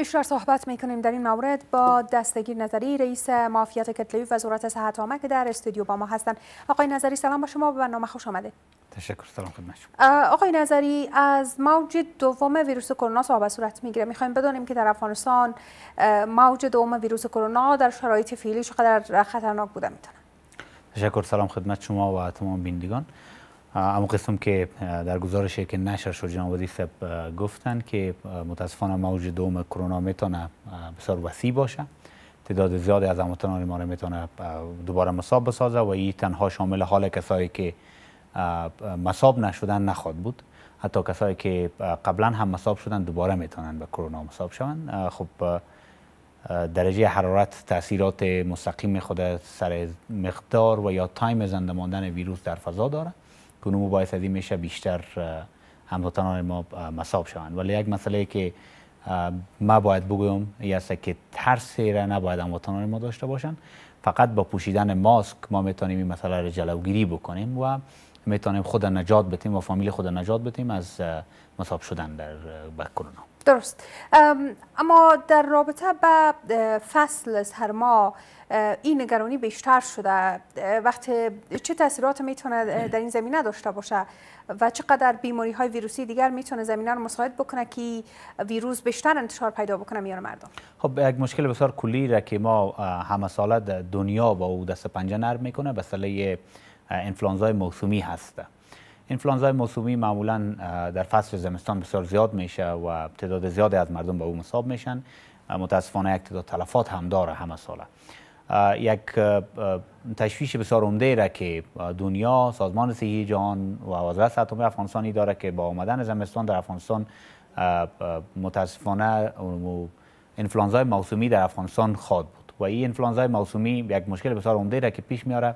بیشتر صحبت میکنیم در این مورد با دستگیر نظری رئیس مافیات کتلوی وزارت صحت عامه که در استودیو با ما هستند آقای نظری سلام با شما به برنامه خوش آمده تشکر سلام خدمت شما آقای نظری از موج دوم ویروس کرونا صحبت صورت میگیره میخوایم بدانیم که در افغانستان موج دوم ویروس کرونا در شرایط فعلی چقدر خطرناک بوده میتونه تشکر سلام خدمت شما و تمام بینندگان اما قسم که در گزارشی که نشر شد جناب وزیر صاحب گفتن که متاسفانه موج دوم کرونا میتونه بسیار وسیع باشه تعداد زیادی از هموطنان ما را میتونه دوباره مصاب بسازه و این تنها شامل حال کسایی که مصاب نشدن نخواد بود حتی کسایی که قبلا هم مصاب شدن دوباره میتونن به کرونا مصاب شوند خب درجه حرارت تاثیرات مستقیم خود سر مقدار و یا تایم زنده ماندن ویروس در فضا داره کنومو باعث ازی میشه بیشتر هموطنان ما مصاب شوند ولی یک مسئله که ما باید بگویم یعنی که ترسی را نباید هموطنان ما داشته باشند فقط با پوشیدن ماسک ما میتونیم این مسئله را جلوگیری بکنیم و میتونیم خود نجات بتیم و فامیل خود نجات بتیم از مصاب شدن در به کرونا درست اما در رابطه به فصل سرما این نگرانی بیشتر شده وقتی چه تاثیرات میتونه در این زمینه داشته باشه و چقدر بیماری های ویروسی دیگر میتونه زمینه رو مساعد بکنه که ویروس بیشتر انتشار پیدا بکنه میان مردم خب یک مشکل بسیار کلی را که ما همه ساله دنیا با او دست پنجه نرم میکنه به انفلانزای موسومی هست انفلانزای موسومی معمولا در فصل زمستان بسیار زیاد میشه و تعداد زیادی از مردم به او مصاب میشن متاسفانه یک تعداد تلفات هم داره همه ساله یک تشویش بسیار عمده را که دنیا سازمان صحی جهان و وزارت اتمی افغانستانی داره که با آمدن زمستان در افغانستان متاسفانه انفلانزای موسومی در افغانستان خواد بود و این انفلانزای موسومی یک مشکل بسیار عمده را که پیش میاره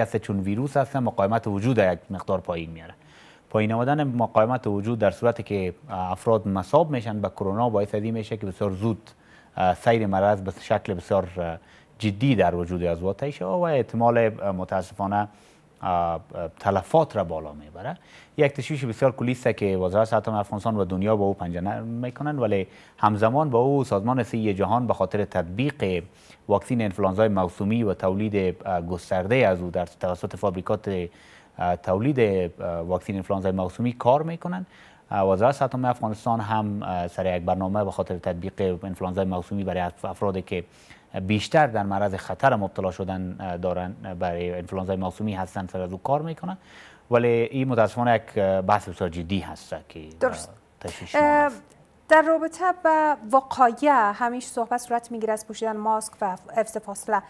چون ویروس هستن مقاومت وجود یک مقدار پایین میاره پایین آمدن مقاومت وجود در صورت که افراد مصاب میشن به کرونا باعث از میشه که بسیار زود سیر مرض به شکل بسیار جدی در وجود از شد و احتمال متاسفانه تلفات را بالا میبره یک تشویش بسیار کلی است که وزارت صحت افغانستان و دنیا با او پنجه میکنند ولی همزمان با او سازمان سی جهان به خاطر تطبیق واکسین انفلانزای موسومی و تولید گسترده از او در توسط فابریکات تولید واکسن انفلانزای موسومی کار میکنند وزارت صحت افغانستان هم سر یک برنامه به خاطر تطبیق انفلانزای موسومی برای افرادی که بیشتر در معرض خطر مبتلا شدن دارن برای های موسمی هستن سر از او کار میکنن ولی این متاسفانه یک بحث بسیار جدی هست که درست. در رابطه با وقایع همیشه صحبت صورت میگیره از پوشیدن ماسک و حفظ فاصله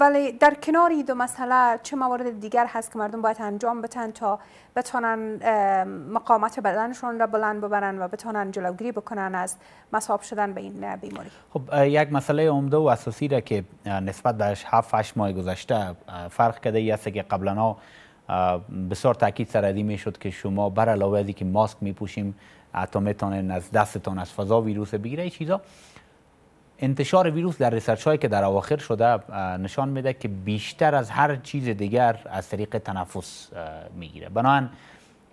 ولی در کنار این دو مسئله چه موارد دیگر هست که مردم باید انجام بتن تا بتانن مقامت بدنشون را بلند ببرن و بتانن جلوگیری بکنن از مصاب شدن به این بیماری خب یک مسئله عمده و اساسی را که نسبت به 7 8 ماه گذشته فرق کرده ای است که قبلا بسیار تاکید سر می میشد که شما بر علاوه که ماسک میپوشیم حتی میتونین از دستتان از فضا ویروس بگیره ای چیزا انتشار ویروس در ریسرچ هایی که در اواخر شده نشان میده که بیشتر از هر چیز دیگر از طریق تنفس میگیره بنابراین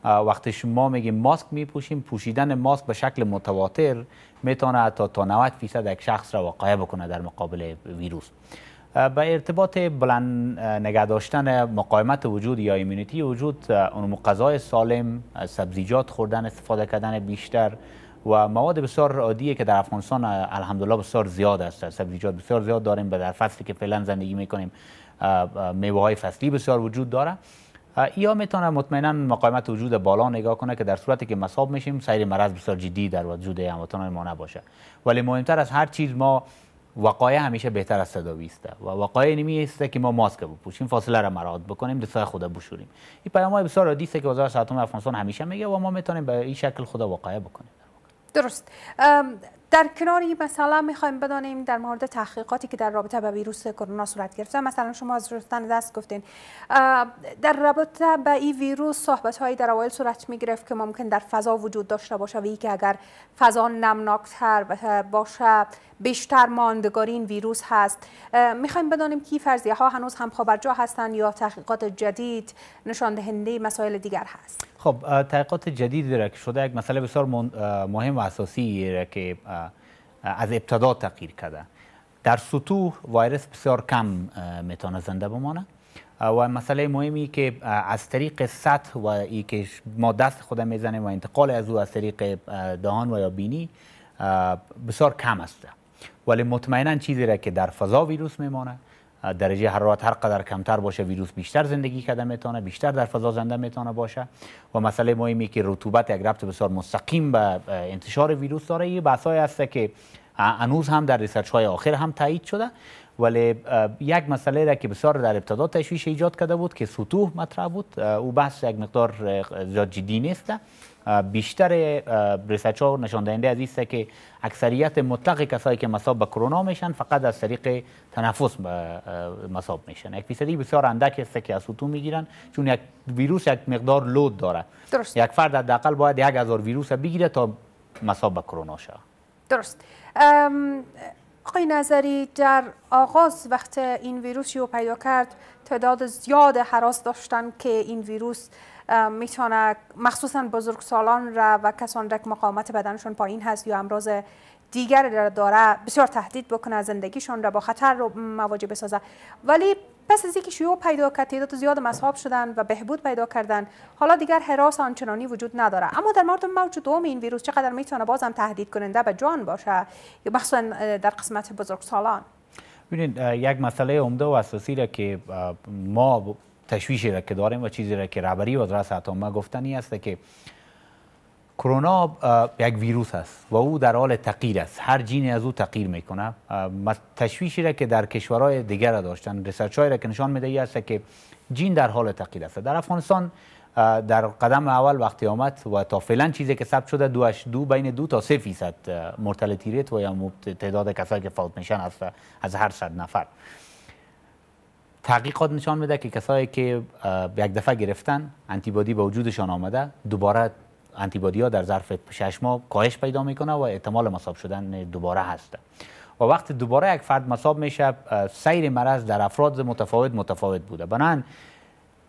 وقتی شما میگیم ماسک میپوشیم پوشیدن ماسک به شکل متواتر میتونه تا تا 90 فیصد یک شخص را وقایه بکنه در مقابل ویروس به ارتباط بلند نگه داشتن مقاومت وجود یا ایمیونیتی وجود اون مقضای سالم سبزیجات خوردن استفاده کردن بیشتر و مواد بسیار عادیه که در افغانستان الحمدلله بسیار زیاد است سبزیجات بسیار زیاد داریم به در فصلی که فعلا زندگی میکنیم میوه های فصلی بسیار وجود داره یا میتونه مطمئنا مقاومت وجود بالا نگاه کنه که در صورتی که مصاب میشیم سیر مرض بسیار جدی در وجود هموطنان ما نباشه ولی مهمتر از هر چیز ما وقایع همیشه بهتر از تداوی است و وقایع نمی است که ما ماسک بپوشیم فاصله را مراعات بکنیم دست خود بشوریم این های بسیار عادی است که وزارت صحت افغانستان همیشه میگه و ما میتونیم به این شکل خود وقایع بکنیم درست در کنار این مثلا میخوایم بدانیم در مورد تحقیقاتی که در رابطه با ویروس کرونا صورت گرفته مثلا شما از رستن دست گفتین در رابطه با این ویروس صحبت هایی در اوایل صورت می گرفت که ممکن در فضا وجود داشته باشه و که اگر فضا نمناکتر باشه بیشتر ماندگاری این ویروس هست میخوایم بدانیم که فرضیه ها هنوز هم خبرجا هستند یا تحقیقات جدید نشان دهنده مسائل دیگر هست خب تحقیقات جدیدی را که شده یک مسئله بسیار مهم و اساسی که از ابتدا تغییر کرده در سطوح وایرس بسیار کم میتونه زنده بمانه و مسئله مهمی که از طریق سطح و ای که ما دست خود میزنیم و انتقال از او از طریق دهان و یا بینی بسیار کم است ولی مطمئنا چیزی را که در فضا ویروس میمانه درجه حرارت هر قدر کمتر باشه ویروس بیشتر زندگی کرده میتونه بیشتر در فضا زنده میتونه باشه و مسئله مهمی که رطوبت یک ربط بسیار مستقیم به انتشار ویروس داره این بحثای هست که انوز هم در ریسرچ های آخر هم تایید شده ولی یک مسئله را که بسیار در ابتدا تشویش ایجاد کرده بود که سطوح مطرح بود او بحث یک مقدار زیاد جدی نیسته بیشتر ریسرچ ها نشان دهنده از است که اکثریت مطلق کسایی که مصاب به کرونا میشن فقط از طریق تنفس مصاب میشن یک فیصدی بسیار اندک است که از سوتو میگیرن چون یک ویروس یک مقدار لود داره درست. یک فرد حداقل باید یک هزار ویروس بگیره تا مصاب به کرونا شه درست آقای نظری در آغاز وقت این ویروس رو پیدا کرد تعداد زیاد حراس داشتن که این ویروس میتونه مخصوصا بزرگسالان را و کسان را که مقاومت بدنشون پایین هست یا امراض دیگر را داره بسیار تهدید بکنه زندگیشون را با خطر رو مواجه بسازه ولی پس از اینکه شیوع پیدا کرد تعداد زیاد مصحاب شدن و بهبود پیدا کردن حالا دیگر حراس آنچنانی وجود نداره اما در مورد موج دوم این ویروس چقدر میتونه بازم تهدید کننده به جان باشه مخصوصا در قسمت بزرگسالان ببینید یک مسئله عمده و اساسی را که ما تشویشی را که داریم و چیزی را که رهبری مدرسه اتم گفتنی است که کرونا یک ویروس است و او در حال تغییر است هر جین از او تغییر میکنه تشویشی را که در کشورهای دیگر داشتن ریسرچ را که نشان میده است که جین در حال تغییر است در افغانستان در قدم اول وقتی آمد و تا فعلا چیزی که ثبت شده دو, دو بین دو تا سه فیصد مرتلتی ریت و یا تعداد کسایی که فوت میشن از از هر صد نفر تحقیقات نشان میده که کسایی که یک دفعه گرفتن انتیبادی به وجودشان آمده دوباره انتیبادی ها در ظرف 6 ماه کاهش پیدا میکنه و احتمال مصاب شدن دوباره هسته و وقت دوباره یک فرد مصاب میشه سیر مرض در افراد متفاوت متفاوت بوده بنان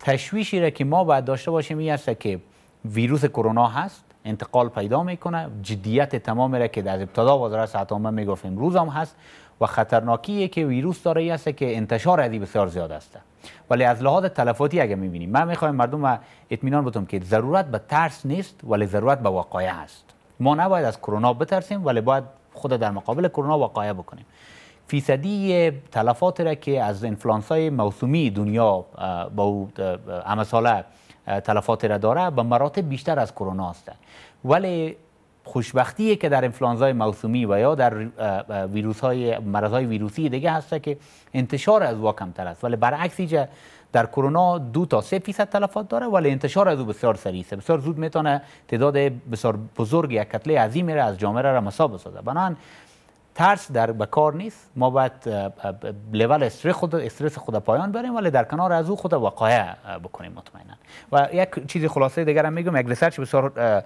تشویشی را که ما باید داشته باشیم این است که ویروس کرونا هست انتقال پیدا میکنه جدیت تمام را که در ابتدا وزارت صحت عامه میگفت امروز هم هست و خطرناکیه که ویروس داره است که انتشار ازی بسیار زیاد است ولی از لحاظ تلفاتی اگه میبینیم من میخوام مردم اطمینان بدم که ضرورت به ترس نیست ولی ضرورت به وقایع هست ما نباید از کرونا بترسیم ولی باید خود در مقابل کرونا وقایع بکنیم فیصدی تلفات را که از انفلانسای موسومی دنیا با امثاله تلفات را داره به مراتب بیشتر از کرونا است ولی خوشبختیه که در انفلانزای موسومی و یا در ویروس های مرض های ویروسی دیگه هست که انتشار از او کمتر است ولی برعکس اینجا در کرونا دو تا سه فیصد تلفات داره ولی انتشار از او بسیار سریع است بسیار زود میتونه تعداد بسیار بزرگ یک کتله عظیمی را از جامعه را مصاب بسازه بنابراین ترس در به کار نیست ما باید لول استرس خود استرس خود پایان بریم ولی در کنار از او خود واقعه بکنیم مطمئنا و یک چیز خلاصه دیگر هم میگم یک ریسرچ بسیار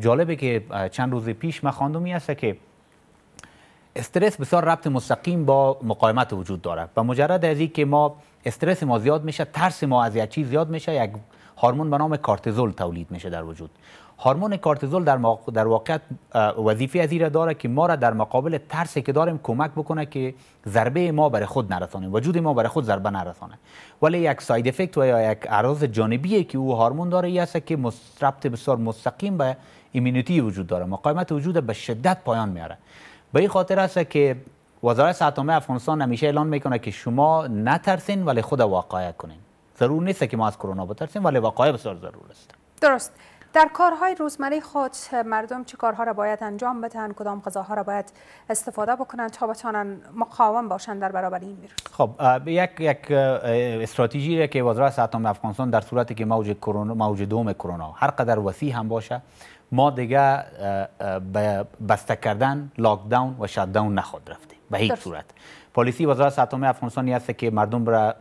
جالبه که چند روز پیش ما خواندم هست که استرس بسیار ربط مستقیم با مقاومت وجود داره و مجرد از اینکه ما استرس ما زیاد میشه ترس ما از یک چیز زیاد میشه یک هورمون به نام کارتیزول تولید میشه در وجود هورمون کورتیزول در, در واقع وظیفه از را داره که ما را در مقابل ترسی که داریم کمک بکنه که ضربه ما برای خود نرسونه وجود ما برای خود ضربه نرسونه ولی یک ساید افکت و یا یک عرض جانبیه که او هورمون داره ای است که ربط بسیار مستقیم به ایمینیتی وجود داره مقاومت وجود به شدت پایان میاره به این خاطر است که وزارت صحت افغانستان همیشه اعلان میکنه که شما نترسین ولی خود واقعه کنین ضرور نیست که ما از کرونا بترسیم ولی واقعه بسیار ضرور است درست در کارهای روزمره خود مردم چه کارها را باید انجام بدن کدام غذاها را باید استفاده بکنن تا بتوانن مقاوم باشند در برابر این ویروس خب یک یک استراتژی که وزارت صحت افغانستان در صورتی که موج کرونا موج دوم کرونا هر قدر وسیع هم باشه ما دیگه بسته کردن لاک داون و شات داون نخواد رفتیم به هیچ صورت پالیسی وزارت صحت افغانستانی افغانستان که مردم را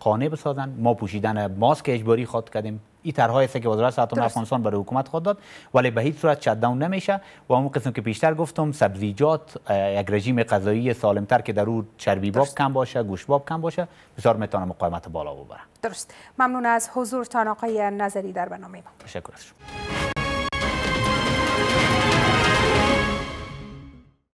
قانع بسازن ما پوشیدن ماسک اجباری خواد کردیم این طرحهای است که وزارت ساعت افغانستان برای حکومت خود داد ولی به هیچ صورت چت نمیشه و اون قسم که پیشتر گفتم سبزیجات یک رژیم غذایی تر که در او چربی باب کم باشه باب کم باشه بسیار میتونه مقاومت بالا ببره درست ممنون از حضورتان آقای نظری در برنامه ما تشکر